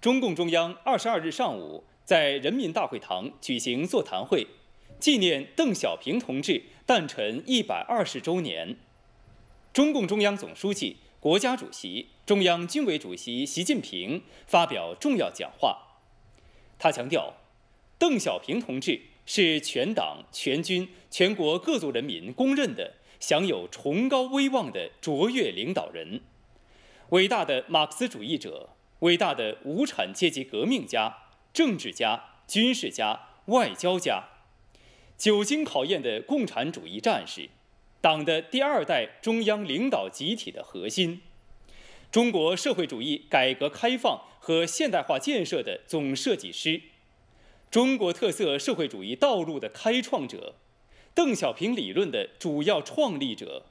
中共中央二十二日上午在人民大会堂举行座谈会，纪念邓小平同志诞辰一百二十周年。中共中央总书记、国家主席、中央军委主席习近平发表重要讲话。他强调，邓小平同志是全党全军全国各族人民公认的享有崇高威望的卓越领导人，伟大的马克思主义者。伟大的无产阶级革命家、政治家、军事家、外交家，久经考验的共产主义战士，党的第二代中央领导集体的核心，中国社会主义改革开放和现代化建设的总设计师，中国特色社会主义道路的开创者，邓小平理论的主要创立者，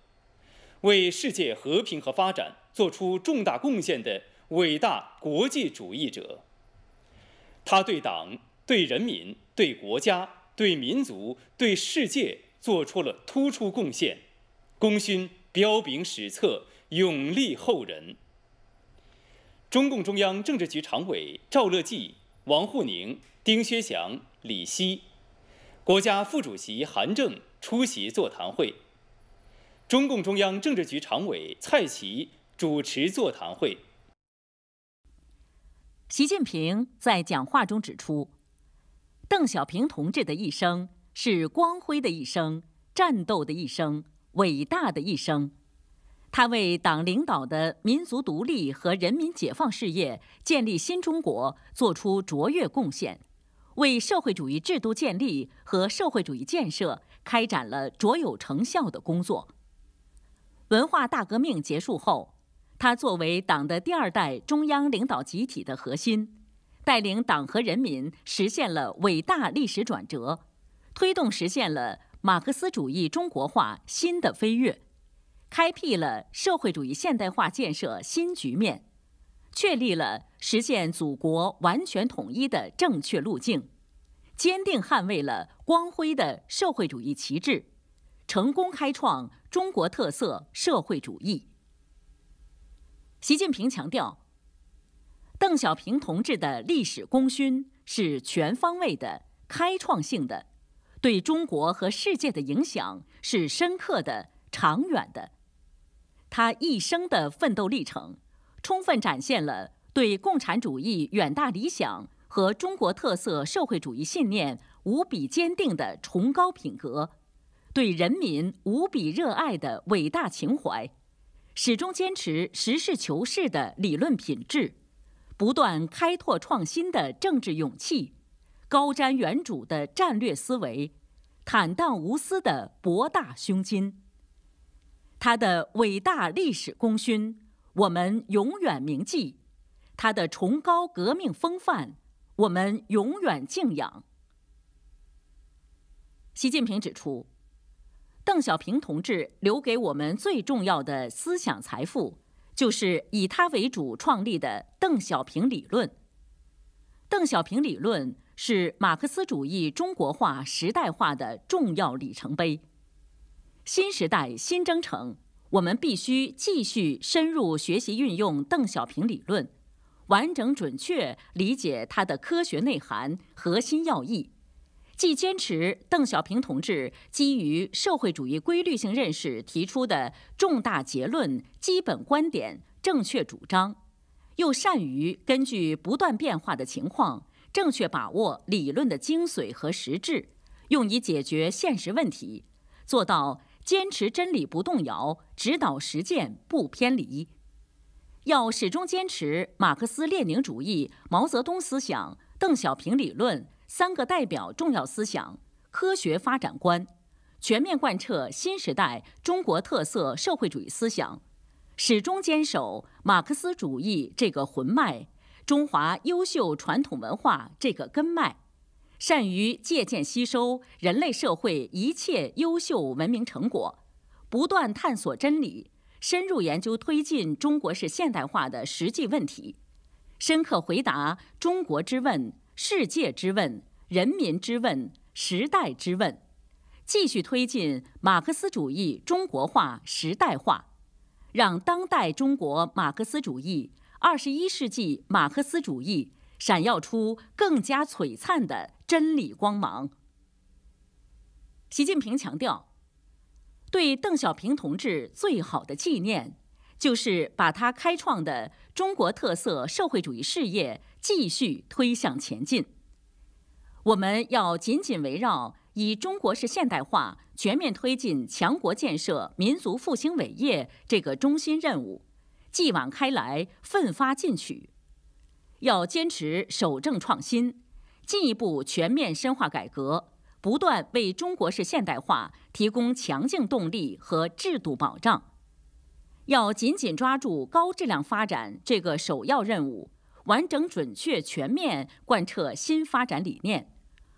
为世界和平和发展作出重大贡献的。伟大国际主义者，他对党、对人民、对国家、对民族、对世界做出了突出贡献，功勋彪炳史册，永立后人。中共中央政治局常委赵乐际、王沪宁、丁薛祥、李希，国家副主席韩正出席座谈会，中共中央政治局常委蔡奇主持座谈会。习近平在讲话中指出，邓小平同志的一生是光辉的一生，战斗的一生，伟大的一生。他为党领导的民族独立和人民解放事业、建立新中国作出卓越贡献，为社会主义制度建立和社会主义建设开展了卓有成效的工作。文化大革命结束后。它作为党的第二代中央领导集体的核心，带领党和人民实现了伟大历史转折，推动实现了马克思主义中国化新的飞跃，开辟了社会主义现代化建设新局面，确立了实现祖国完全统一的正确路径，坚定捍卫了光辉的社会主义旗帜，成功开创中国特色社会主义。习近平强调，邓小平同志的历史功勋是全方位的、开创性的，对中国和世界的影响是深刻的、长远的。他一生的奋斗历程，充分展现了对共产主义远大理想和中国特色社会主义信念无比坚定的崇高品格，对人民无比热爱的伟大情怀。始终坚持实事求是的理论品质，不断开拓创新的政治勇气，高瞻远瞩的战略思维，坦荡无私的博大胸襟。他的伟大历史功勋，我们永远铭记；他的崇高革命风范，我们永远敬仰。习近平指出。邓小平同志留给我们最重要的思想财富，就是以他为主创立的邓小平理论。邓小平理论是马克思主义中国化时代化的重要里程碑。新时代新征程，我们必须继续深入学习运用邓小平理论，完整准确理解它的科学内涵、核心要义。既坚持邓小平同志基于社会主义规律性认识提出的重大结论、基本观点、正确主张，又善于根据不断变化的情况，正确把握理论的精髓和实质，用以解决现实问题，做到坚持真理不动摇，指导实践不偏离。要始终坚持马克思列宁主义、毛泽东思想、邓小平理论。“三个代表”重要思想、科学发展观，全面贯彻新时代中国特色社会主义思想，始终坚守马克思主义这个魂脉、中华优秀传统文化这个根脉，善于借鉴吸收人类社会一切优秀文明成果，不断探索真理，深入研究推进中国式现代化的实际问题，深刻回答中国之问。世界之问、人民之问、时代之问，继续推进马克思主义中国化时代化，让当代中国马克思主义、二十一世纪马克思主义闪耀出更加璀璨的真理光芒。习近平强调，对邓小平同志最好的纪念，就是把他开创的中国特色社会主义事业。继续推向前进，我们要紧紧围绕以中国式现代化全面推进强国建设、民族复兴伟业这个中心任务，继往开来、奋发进取，要坚持守正创新，进一步全面深化改革，不断为中国式现代化提供强劲动力和制度保障。要紧紧抓住高质量发展这个首要任务。完整、准确、全面贯彻新发展理念，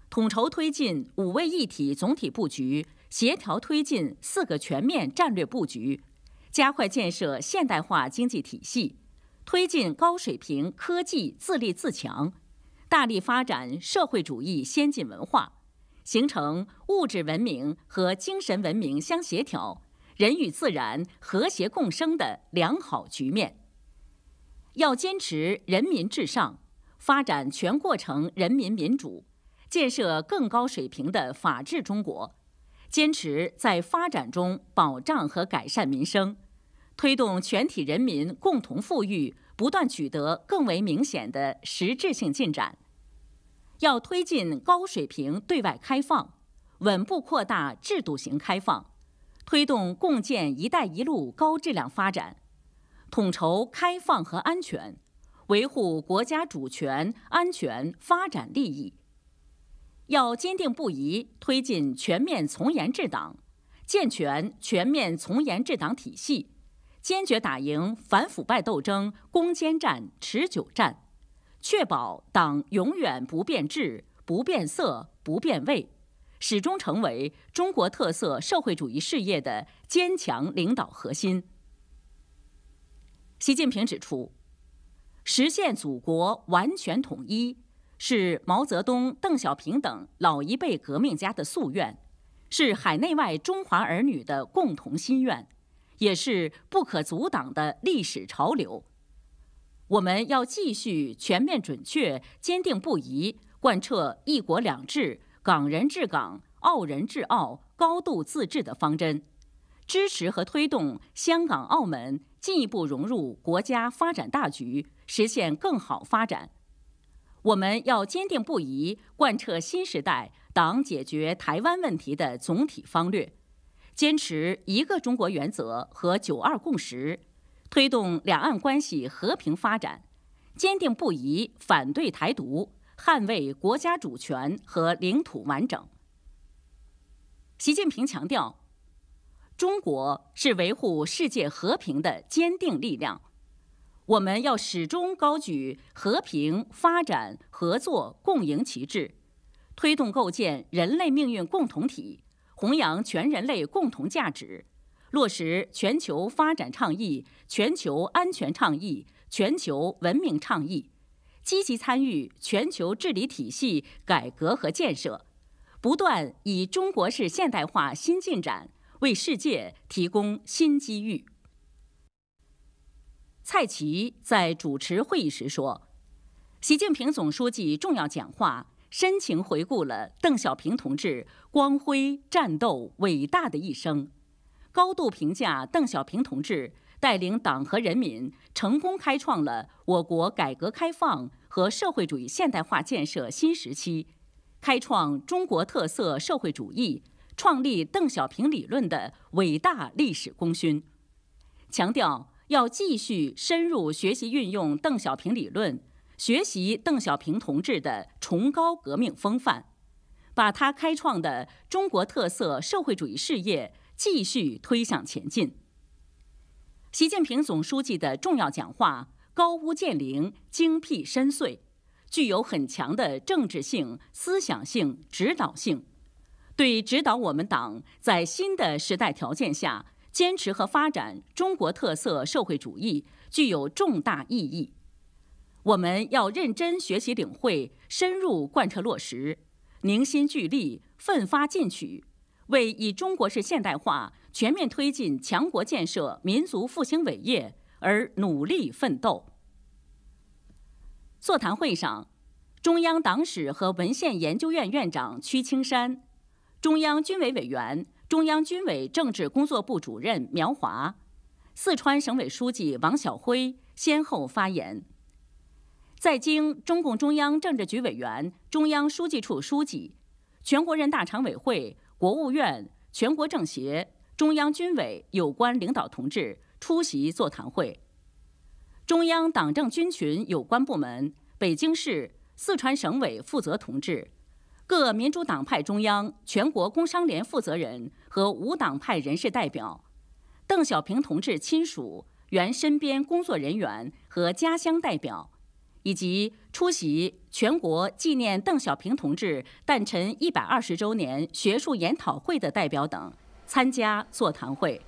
统筹推进“五位一体”总体布局，协调推进“四个全面”战略布局，加快建设现代化经济体系，推进高水平科技自立自强，大力发展社会主义先进文化，形成物质文明和精神文明相协调、人与自然和谐共生的良好局面。要坚持人民至上，发展全过程人民民主，建设更高水平的法治中国，坚持在发展中保障和改善民生，推动全体人民共同富裕不断取得更为明显的实质性进展。要推进高水平对外开放，稳步扩大制度型开放，推动共建“一带一路”高质量发展。统筹开放和安全，维护国家主权、安全、发展利益。要坚定不移推进全面从严治党，健全全面从严治党体系，坚决打赢反腐败斗争攻坚战、持久战，确保党永远不变质、不变色、不变味，始终成为中国特色社会主义事业的坚强领导核心。习近平指出，实现祖国完全统一是毛泽东、邓小平等老一辈革命家的夙愿，是海内外中华儿女的共同心愿，也是不可阻挡的历史潮流。我们要继续全面、准确、坚定不移贯彻“一国两制”、“港人治港”、“澳人治澳”、高度自治的方针，支持和推动香港、澳门。进一步融入国家发展大局，实现更好发展。我们要坚定不移贯彻新时代党解决台湾问题的总体方略，坚持一个中国原则和九二共识，推动两岸关系和平发展，坚定不移反对台独，捍卫国家主权和领土完整。习近平强调。中国是维护世界和平的坚定力量。我们要始终高举和平、发展、合作、共赢旗帜，推动构建人类命运共同体，弘扬全人类共同价值，落实全球发展倡议、全球安全倡议、全球文明倡议，积极参与全球治理体系改革和建设，不断以中国式现代化新进展。为世界提供新机遇。蔡奇在主持会议时说：“习近平总书记重要讲话深情回顾了邓小平同志光辉战斗伟大的一生，高度评价邓小平同志带领党和人民成功开创了我国改革开放和社会主义现代化建设新时期，开创中国特色社会主义。”创立邓小平理论的伟大历史功勋，强调要继续深入学习运用邓小平理论，学习邓小平同志的崇高革命风范，把他开创的中国特色社会主义事业继续推向前进。习近平总书记的重要讲话高屋建瓴、精辟深邃，具有很强的政治性、思想性、指导性。对指导我们党在新的时代条件下坚持和发展中国特色社会主义具有重大意义。我们要认真学习领会，深入贯彻落实，凝心聚力，奋发进取，为以中国式现代化全面推进强国建设、民族复兴伟业而努力奋斗。座谈会上，中央党史和文献研究院院长屈青山。中央军委委员、中央军委政治工作部主任苗华，四川省委书记王晓辉先后发言。在京中共中央政治局委员、中央书记处书记，全国人大常委会、国务院、全国政协、中央军委有关领导同志出席座谈会。中央党政军群有关部门、北京市、四川省委负责同志。各民主党派中央、全国工商联负责人和无党派人士代表，邓小平同志亲属、原身边工作人员和家乡代表，以及出席全国纪念邓小平同志诞辰一百二十周年学术研讨会的代表等，参加座谈会。